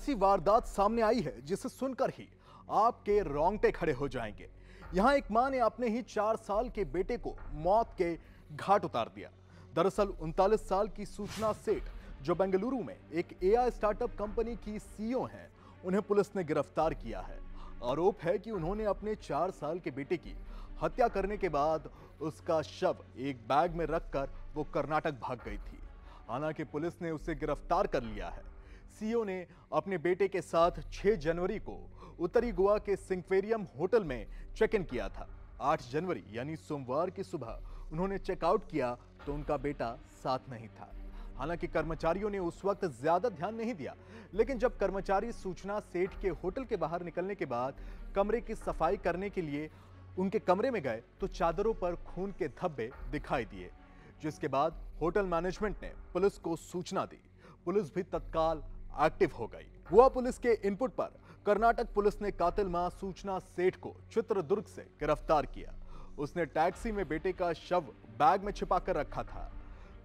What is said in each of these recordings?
ऐसी वारदात सामने आई है जिसे सुनकर ही आपके रोंगटे खड़े हो जाएंगे यहाँ एक मां ने अपने ही चार साल के बेटे को मौत के घाट उतार दिया दरअसल उनतालीस साल की सूचना सेठ जो बेंगलुरु में एक एआई स्टार्टअप कंपनी की सीईओ e हैं उन्हें पुलिस ने गिरफ्तार किया है आरोप है कि उन्होंने अपने चार साल के बेटे की हत्या करने के बाद उसका शव एक बैग में रखकर वो कर्नाटक भाग गई थी हालांकि पुलिस ने उसे गिरफ्तार कर लिया है सीईओ ने अपने बेटे के साथ 6 जनवरी को उत्तरी गोवा के सिंक्वेरियम होटल में चेक इन किया था 8 जनवरी यानी सोमवार की सुबह उन्होंने चेकआउट किया तो उनका बेटा साथ नहीं था हालांकि कर्मचारियों ने उस वक्त ज्यादा ध्यान नहीं दिया लेकिन जब कर्मचारी सूचना सेठ के होटल के बाहर निकलने के बाद कमरे की सफाई करने के लिए उनके कमरे में गए तो चादरों पर खून के धब्बे दिखाई दिए जिसके बाद होटल मैनेजमेंट ने पुलिस को सूचना दी पुलिस भी तत्काल एक्टिव हो गई गोवा पुलिस के इनपुट पर कर्नाटक पुलिस ने कातिल मां सूचना सेठ को चित्रदुर्ग से गिरफ्तार किया उसने टैक्सी में बेटे का शव बैग में छिपा कर रखा था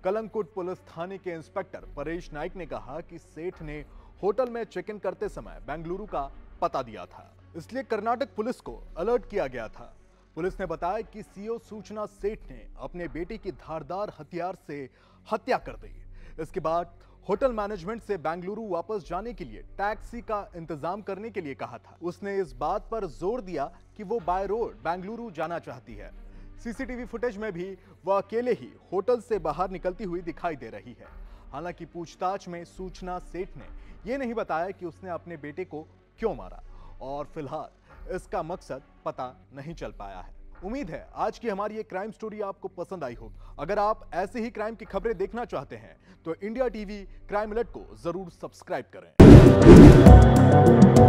कलंकुट पुलिस थाने के इंस्पेक्टर परेश नाइक ने कहा कि सेठ ने होटल में चेक इन करते समय बेंगलुरु का पता दिया था इसलिए कर्नाटक पुलिस को अलर्ट किया गया था पुलिस ने बताया कि सीओ सूचना सेठ ने अपने बेटे की धारदार हथियार से हत्या कर दी इसके बाद होटल मैनेजमेंट से बेंगलुरु वापस जाने के लिए टैक्सी का इंतजाम करने के लिए कहा था उसने इस बात पर जोर दिया कि वो बाय रोड बेंगलुरु जाना चाहती है सीसीटीवी फुटेज में भी वह अकेले ही होटल से बाहर निकलती हुई दिखाई दे रही है हालांकि पूछताछ में सूचना सेठ ने यह नहीं बताया कि उसने अपने बेटे को क्यों मारा और फिलहाल इसका मकसद पता नहीं चल पाया है उम्मीद है आज की हमारी ये क्राइम स्टोरी आपको पसंद आई होगी अगर आप ऐसे ही क्राइम की खबरें देखना चाहते हैं तो इंडिया टीवी क्राइम अलर्ट को जरूर सब्सक्राइब करें